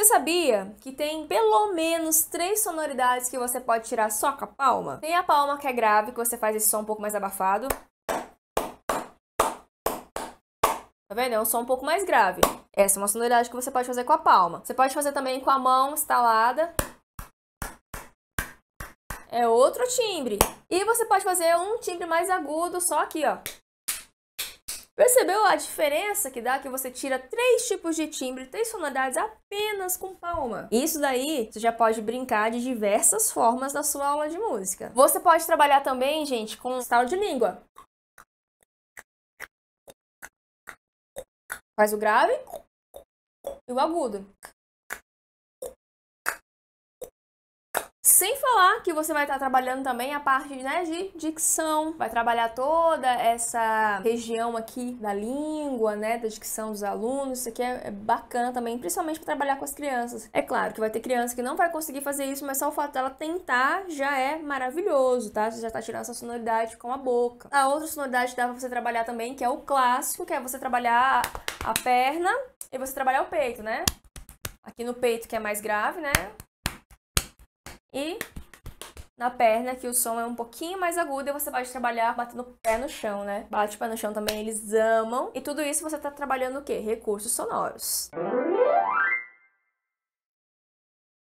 Você sabia que tem pelo menos três sonoridades que você pode tirar só com a palma? Tem a palma que é grave, que você faz esse som um pouco mais abafado. Tá vendo? É um som um pouco mais grave. Essa é uma sonoridade que você pode fazer com a palma. Você pode fazer também com a mão estalada. É outro timbre. E você pode fazer um timbre mais agudo, só aqui, ó. Percebeu a diferença que dá que você tira três tipos de timbre, três sonoridades apenas com palma? Isso daí você já pode brincar de diversas formas na sua aula de música. Você pode trabalhar também, gente, com estalo de língua. Faz o grave e o agudo. Sem falar que você vai estar trabalhando também a parte né, de dicção, vai trabalhar toda essa região aqui da língua, né, da dicção dos alunos. Isso aqui é, é bacana também, principalmente para trabalhar com as crianças. É claro que vai ter criança que não vai conseguir fazer isso, mas só o fato dela tentar já é maravilhoso, tá? Você já está tirando essa sonoridade com a boca. A outra sonoridade que dá para você trabalhar também, que é o clássico, que é você trabalhar a perna e você trabalhar o peito, né? Aqui no peito que é mais grave, né? E na perna, que o som é um pouquinho mais agudo, e você vai trabalhar batendo o pé no chão, né? Bate o pé no chão também, eles amam. E tudo isso você tá trabalhando o quê? Recursos sonoros. Música